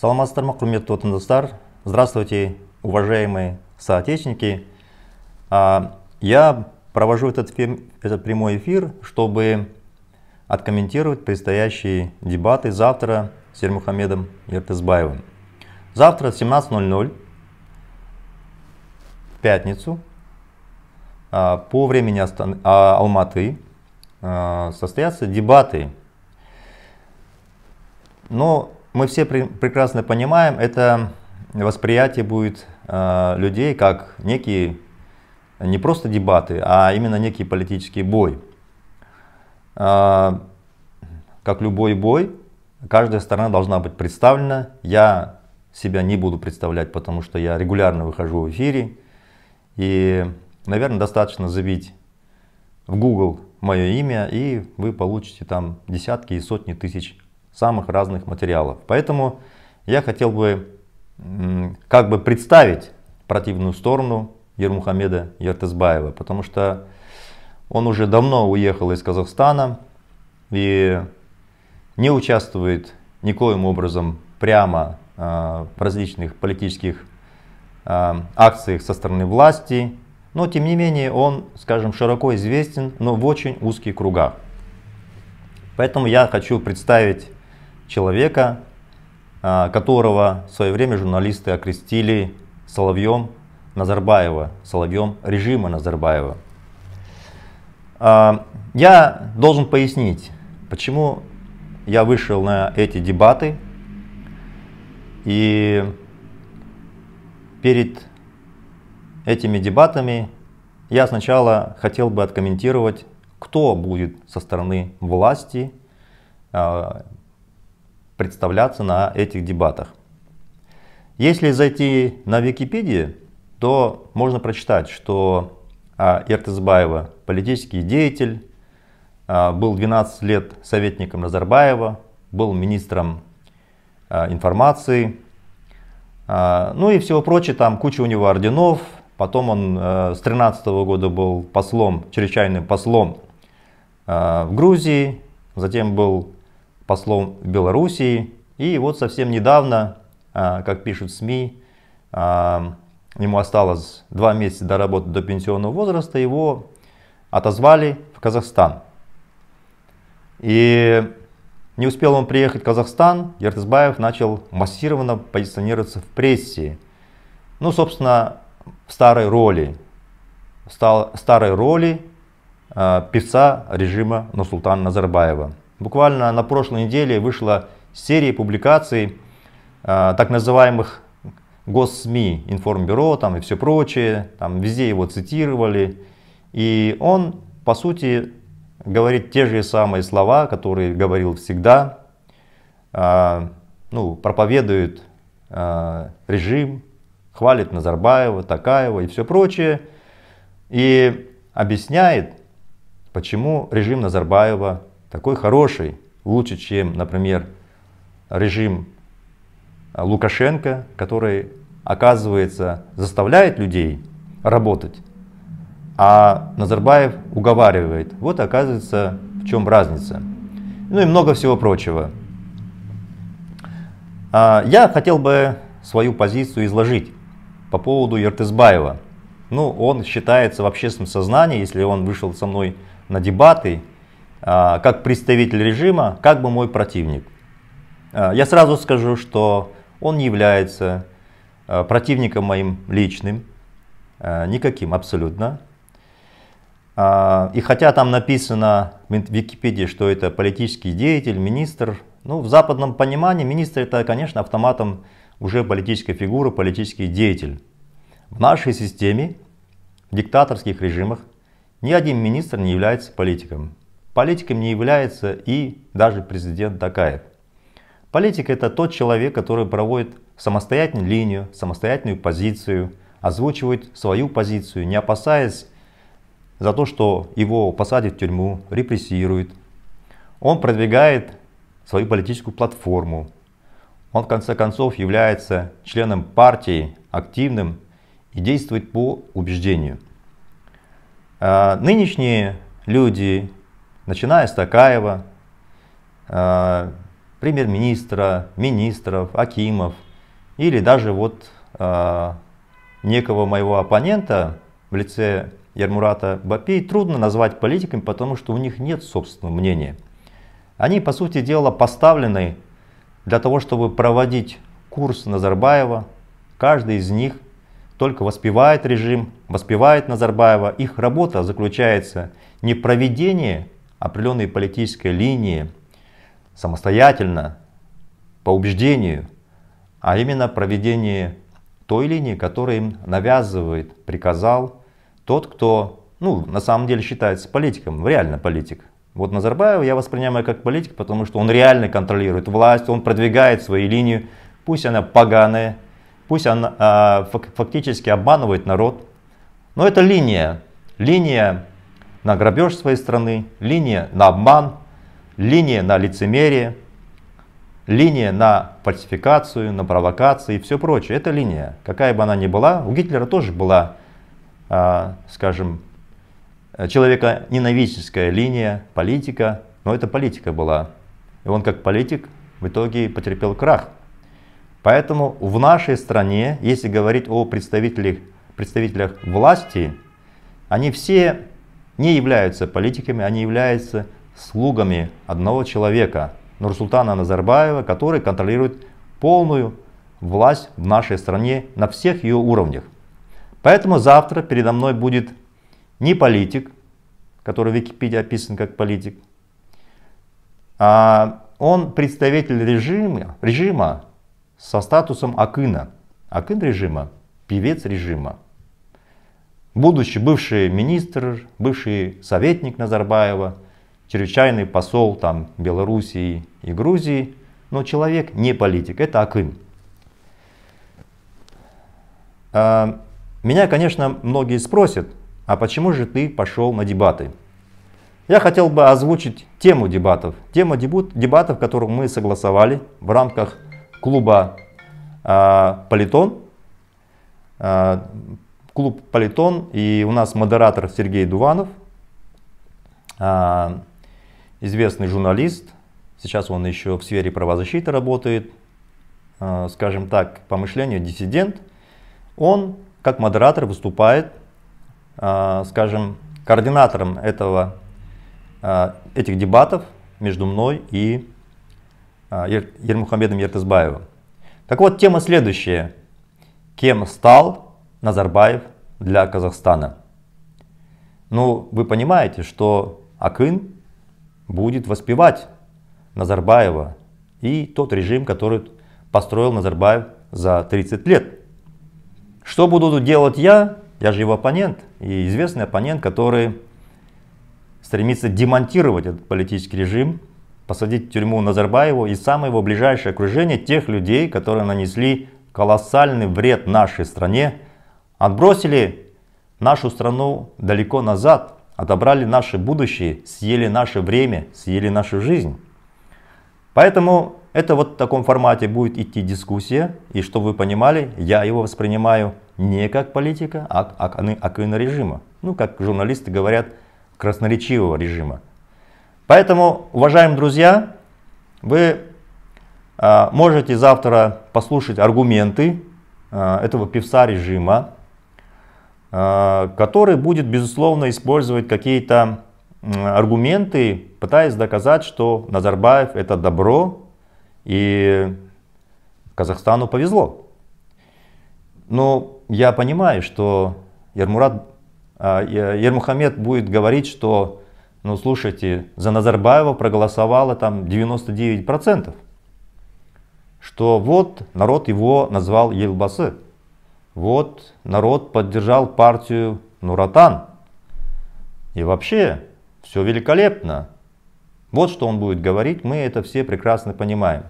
саламатсыздар ма құрметті отандастар здравствуйте уважаемые соотечественники а, я провожу этот, этот прямой эфир чтобы откомментировать предстоящие дебаты завтра с Ермухамедом Ертызбаевым. Завтра в 17.00, пятницу, а, по времени а, Алматы состоятся дебаты. Но мы все при, прекрасно понимаем, это восприятие будет э, людей как некие не просто дебаты, а именно некий политический бой. Э, как любой бой, каждая сторона должна быть представлена. Я себя не буду представлять, потому что я регулярно выхожу в эфире. И, наверное, достаточно забить в Google мое имя, и вы получите там десятки и сотни тысяч самых разных материалов. Поэтому я хотел бы как бы представить противную сторону Ермухамеда Ертызбаева, потому что он уже давно уехал из Казахстана и не участвует никоим образом прямо э, в различных политических э, акциях со стороны власти, но тем не менее он, скажем, широко известен, но в очень узких кругах. Поэтому я хочу представить человека, а, которого в свое время журналисты окрестили Соловьем Назарбаева, Соловьем режима Назарбаева. А, я должен пояснить, почему я вышел на эти дебаты и перед этими дебатами я сначала хотел бы откомментировать, кто будет со стороны власти а, представляться на этих дебатах. Если зайти на Википедию, то можно прочитать, что Иртызбаева а, политический деятель, а, был 12 лет советником Назарбаева, был министром а, информации, ну и всего прочее, там куча у него орденов, потом он э, с 13 года был послом, чрезвычайным послом в Грузии, затем был послом Белоруссии. И вот совсем недавно, а, как пишут СМИ, а, ему осталось два месяца до работы до пенсионного возраста, его отозвали в Казахстан. И не успел он приехать в Казахстан, Ертызбаев начал массированно позиционироваться в прессе. Ну, собственно, в старой роли, в старой роли э, певца режима Нурсултана Назарбаева. Буквально на прошлой неделе вышла серия публикаций а, так называемых госсми, информбюро там и все прочее, там везде его цитировали. И он, по сути, говорит те же самые слова, которые говорил всегда, а, ну, проповедует а, режим, хвалит Назарбаева, Такаева и все прочее. И объясняет, почему режим Назарбаева такой хороший, лучше, чем, например, режим а, Лукашенко, который, оказывается, заставляет людей работать, а Назарбаев уговаривает. Вот, оказывается, в чем разница. Ну и много всего прочего. А, я хотел бы свою позицию изложить по поводу Ертызбаева. Ну, он считается в общественном сознании, если он вышел со мной на дебаты, а, как представитель режима, как бы мой противник. А, я сразу скажу, что он не является а, противником моим личным, никаким абсолютно. И хотя там написано в Википедии, что это политический деятель, министр, ну, в западном понимании министр это, конечно, автоматом уже политическая фигура, политический деятель. В нашей системе, в диктаторских режимах, ни один министр не является политиком. Политиком не является и даже президент Такаев. Политик это тот человек, который проводит самостоятельную линию, самостоятельную позицию, озвучивает свою позицию, не опасаясь за то, что его посадят в тюрьму, репрессируют. Он продвигает свою политическую платформу. Он в конце концов является членом партии, активным и действует по убеждению. А, нынешние люди начиная с Такаева, э, премьер-министра, министров, акимов, или даже вот э, некого моего оппонента в лице Ермурата Бапи трудно назвать политиками, потому что у них нет собственного мнения. Они, по сути дела, поставлены для того, чтобы проводить курс Назарбаева. Каждый из них только воспевает режим, воспевает Назарбаева. Их работа заключается не в проведении определенной политической линии самостоятельно, по убеждению, а именно проведение той линии, которую им навязывает, приказал тот, кто ну, на самом деле считается политиком, реально политик. Вот Назарбаев я воспринимаю как политик, потому что он реально контролирует власть, он продвигает свою линию, пусть она поганая, пусть она а, фактически обманывает народ. Но это линия, линия на грабеж своей страны, линия на обман, линия на лицемерие, линия на фальсификацию, на провокации и все прочее. Это линия, какая бы она ни была, у Гитлера тоже была, а, скажем, человека ненавистническая линия, политика, но это политика была. И он как политик в итоге потерпел крах. Поэтому в нашей стране, если говорить о представителях, представителях власти, они все не являются политиками, они являются слугами одного человека, Нурсултана Назарбаева, который контролирует полную власть в нашей стране на всех ее уровнях. Поэтому завтра передо мной будет не политик, который в Википедии описан как политик, а он представитель режима, режима со статусом Акына. Акын режима, певец режима будущий бывший министр, бывший советник Назарбаева, чрезвычайный посол там, Белоруссии и Грузии, но человек не политик, это Акын. А, меня, конечно, многие спросят, а почему же ты пошел на дебаты? Я хотел бы озвучить тему дебатов. Тема дебатов, которую мы согласовали в рамках клуба а, «Политон», а, клуб Политон, и у нас модератор Сергей Дуванов, а, известный журналист, сейчас он еще в сфере правозащиты работает, а, скажем так, по мышлению диссидент, он как модератор выступает, а, скажем, координатором этого, этих дебатов между мной и Ермухамедом Ертызбаевым. Так вот, тема следующая. Кем стал Назарбаев для Казахстана. Ну, вы понимаете, что Акын будет воспевать Назарбаева и тот режим, который построил Назарбаев за 30 лет. Что буду делать я? Я же его оппонент и известный оппонент, который стремится демонтировать этот политический режим, посадить в тюрьму Назарбаеву и самое его ближайшее окружение тех людей, которые нанесли колоссальный вред нашей стране Отбросили нашу страну далеко назад, отобрали наше будущее, съели наше время, съели нашу жизнь. Поэтому это вот в таком формате будет идти дискуссия. И чтобы вы понимали, я его воспринимаю не как политика, а, а, а, а как окна режима. Ну, как журналисты говорят, красноречивого режима. Поэтому, уважаемые друзья, вы можете завтра послушать аргументы этого певца режима, Э, который будет, безусловно, использовать какие-то аргументы, пытаясь доказать, что Назарбаев это добро и Казахстану повезло. Но я понимаю, что Ермурат, э, Ермухамед будет говорить, что, ну слушайте, за Назарбаева проголосовало там 99%, что вот народ его назвал Елбасы. Вот народ поддержал партию Нуратан. И вообще, все великолепно. Вот что он будет говорить, мы это все прекрасно понимаем.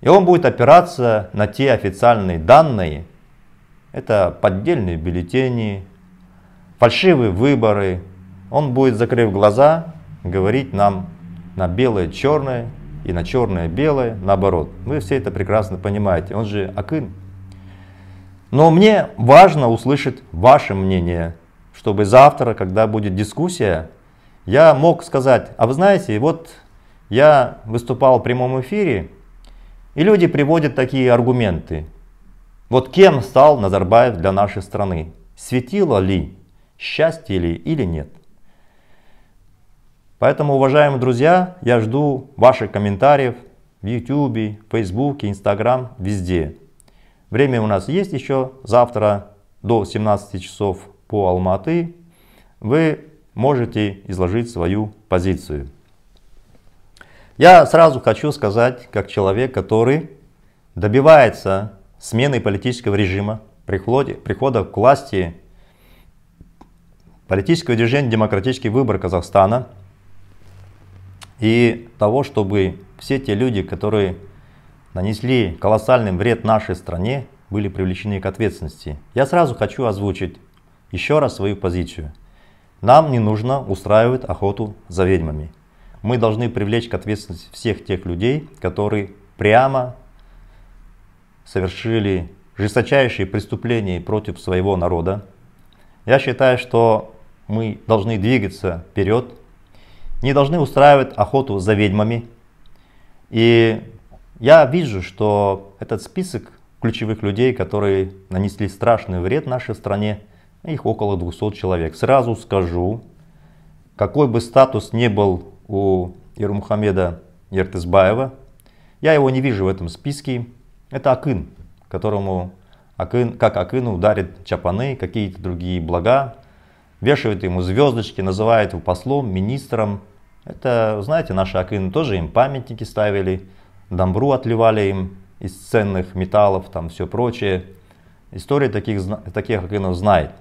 И он будет опираться на те официальные данные, это поддельные бюллетени, фальшивые выборы. Он будет, закрыв глаза, говорить нам на белое-черное и на черное-белое, наоборот. Вы все это прекрасно понимаете. Он же Акын, но мне важно услышать ваше мнение, чтобы завтра, когда будет дискуссия, я мог сказать, а вы знаете, вот я выступал в прямом эфире, и люди приводят такие аргументы. Вот кем стал Назарбаев для нашей страны? Светило ли? Счастье ли или нет? Поэтому, уважаемые друзья, я жду ваших комментариев в YouTube, Facebook, Instagram, везде. Время у нас есть еще завтра до 17 часов по Алматы. Вы можете изложить свою позицию. Я сразу хочу сказать, как человек, который добивается смены политического режима, прихода, прихода к власти политического движения «Демократический выбор Казахстана» и того, чтобы все те люди, которые нанесли колоссальный вред нашей стране, были привлечены к ответственности. Я сразу хочу озвучить еще раз свою позицию. Нам не нужно устраивать охоту за ведьмами. Мы должны привлечь к ответственности всех тех людей, которые прямо совершили жесточайшие преступления против своего народа. Я считаю, что мы должны двигаться вперед, не должны устраивать охоту за ведьмами. И я вижу, что этот список ключевых людей, которые нанесли страшный вред нашей стране, их около 200 человек. Сразу скажу, какой бы статус ни был у Ирмухамеда Ертызбаева, я его не вижу в этом списке. Это Акын, которому Акын, как Акыну ударит чапаны, какие-то другие блага, вешают ему звездочки, называет его послом, министром. Это, знаете, наши Акыны тоже им памятники ставили, Дамбру отливали им из ценных металлов, там все прочее. История таких, таких акынов знает.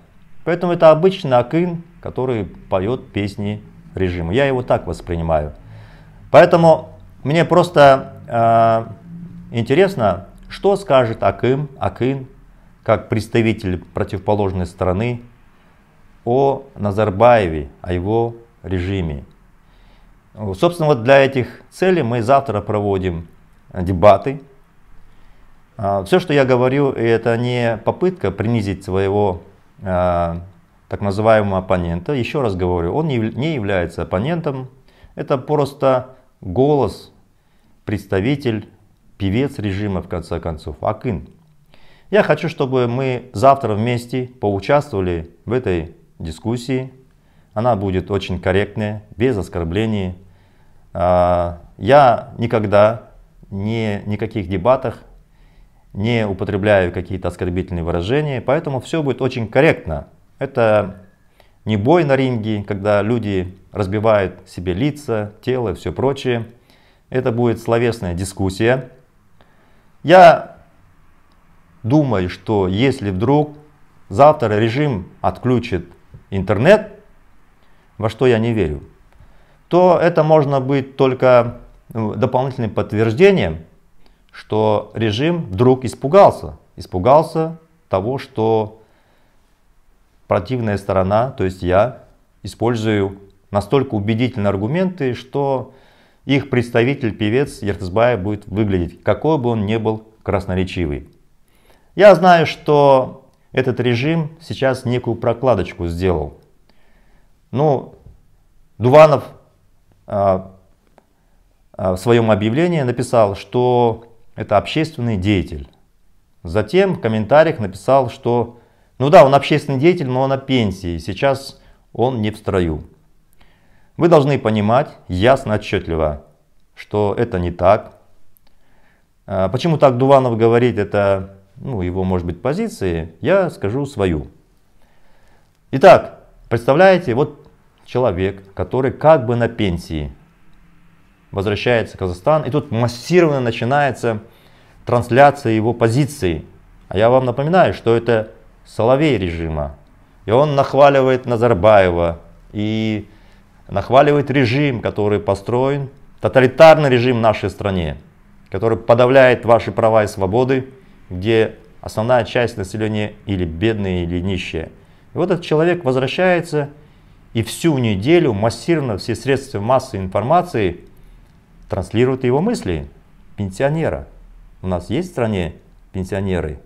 Поэтому это обычный акын, который поет песни режима. Я его так воспринимаю. Поэтому мне просто э, интересно, что скажет Акым, Акын, как представитель противоположной стороны, о Назарбаеве, о его режиме. Собственно, вот для этих целей мы завтра проводим Э, дебаты. А, Все, что я говорю, это не попытка принизить своего э, так называемого оппонента. Еще раз говорю, он не является оппонентом. Это просто голос, представитель, певец режима, в конце концов, Акын. Я хочу, чтобы мы завтра вместе поучаствовали в этой дискуссии. Она будет очень корректная, без оскорблений. А, я никогда ни, никаких дебатах, не употребляю какие-то оскорбительные выражения, поэтому все будет очень корректно. Это не бой на ринге, когда люди разбивают себе лица, тело и все прочее. Это будет словесная дискуссия. Я думаю, что если вдруг завтра режим отключит интернет, во что я не верю, то это можно быть только Э, дополнительным подтверждением, что режим вдруг испугался. Испугался того, что противная сторона, то есть я, использую настолько убедительные аргументы, что их представитель, певец Ертызбая будет выглядеть, какой бы он ни был красноречивый. Я знаю, что этот режим сейчас некую прокладочку сделал. Ну, Дуванов э, Э, в своем объявлении написал, что это общественный деятель. Затем в комментариях написал, что ну да, он общественный деятель, но он на пенсии, сейчас он не в строю. Вы должны понимать ясно, отчетливо, что это не так. Э, почему так Дуванов говорит, это ну, его, может быть, позиции, я скажу свою. Итак, представляете, вот человек, который как бы на пенсии – возвращается Казахстан, и тут массированно начинается трансляция его позиции. А я вам напоминаю, что это соловей режима. И он нахваливает Назарбаева и нахваливает режим, который построен, тоталитарный режим в нашей стране, который подавляет ваши права и свободы, где основная часть населения или бедные, или нищие. И вот этот человек возвращается и всю неделю массированно все средства массовой информации транслируют его мысли пенсионера. У нас есть в стране пенсионеры,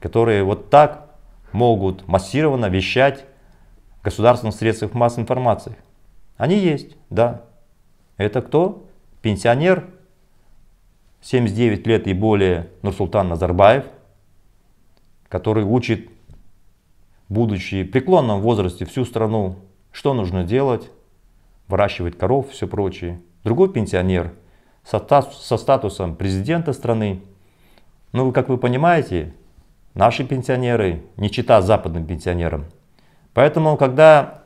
которые вот так могут массированно вещать государственных средствах массовой информации. Они есть, да. Это кто? Пенсионер, 79 лет и более Нурсултан Назарбаев, который учит, будучи в преклонном возрасте, всю страну, что нужно делать, выращивать коров, все прочее другой пенсионер со статусом президента страны. Ну, как вы понимаете, наши пенсионеры не чита западным пенсионерам. Поэтому, когда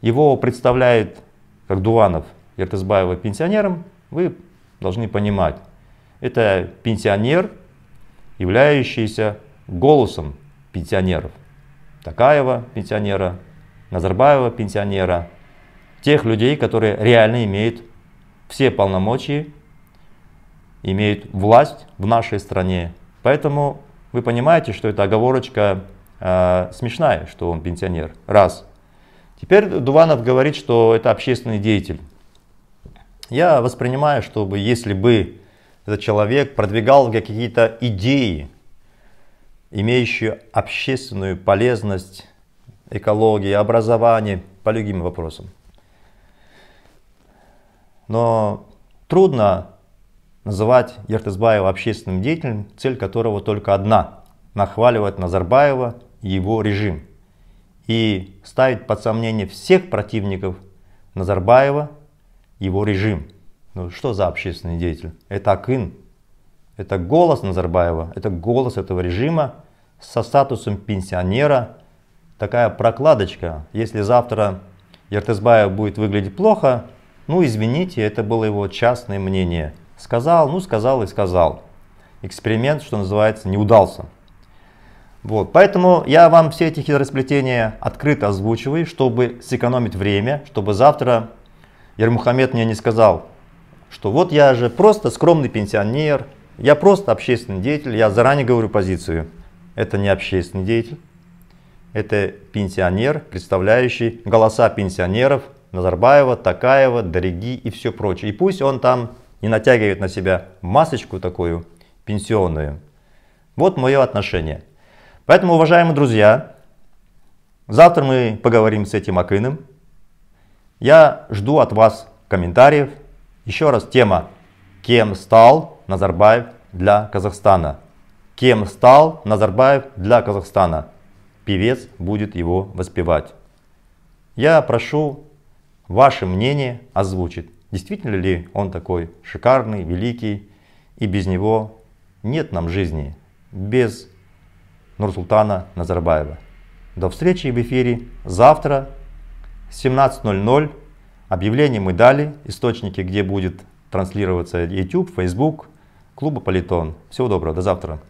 его представляет, как Дуанов, Ертызбаева пенсионером, вы должны понимать, это пенсионер, являющийся голосом пенсионеров. Такаева пенсионера, Назарбаева пенсионера – тех людей, которые реально имеют все полномочия, имеют власть в нашей стране. Поэтому вы понимаете, что эта оговорочка э, смешная, что он пенсионер. Раз. Теперь Дуванов говорит, что это общественный деятель. Я воспринимаю, чтобы если бы этот человек продвигал какие-то идеи, имеющие общественную полезность, экологии, образования по любимым вопросам, но трудно называть Ертызбаева общественным деятелем, цель которого только одна – нахваливать Назарбаева и его режим. И ставить под сомнение всех противников Назарбаева, его режим. Ну что за общественный деятель? Это Акын. Это голос Назарбаева, это голос этого режима со статусом пенсионера. Такая прокладочка. Если завтра Ертызбаев будет выглядеть плохо, ну, извините, это было его частное мнение. Сказал, ну, сказал и сказал. Эксперимент, что называется, не удался. Вот, поэтому я вам все эти хитросплетения открыто озвучиваю, чтобы сэкономить время, чтобы завтра Ермухамед мне не сказал, что вот я же просто скромный пенсионер, я просто общественный деятель, я заранее говорю позицию. Это не общественный деятель, это пенсионер, представляющий голоса пенсионеров – Назарбаева, Такаева, Дориги и все прочее. И пусть он там не натягивает на себя масочку такую пенсионную. Вот мое отношение. Поэтому, уважаемые друзья, завтра мы поговорим с этим Акиным. Я жду от вас комментариев. Еще раз тема «Кем стал Назарбаев для Казахстана?» «Кем стал Назарбаев для Казахстана?» Певец будет его воспевать. Я прошу ваше мнение озвучит. Действительно ли он такой шикарный, великий, и без него нет нам жизни, без Нурсултана Назарбаева. До встречи в эфире завтра в 17.00. Объявление мы дали, источники, где будет транслироваться YouTube, Facebook, клуба Политон. Всего доброго, до завтра.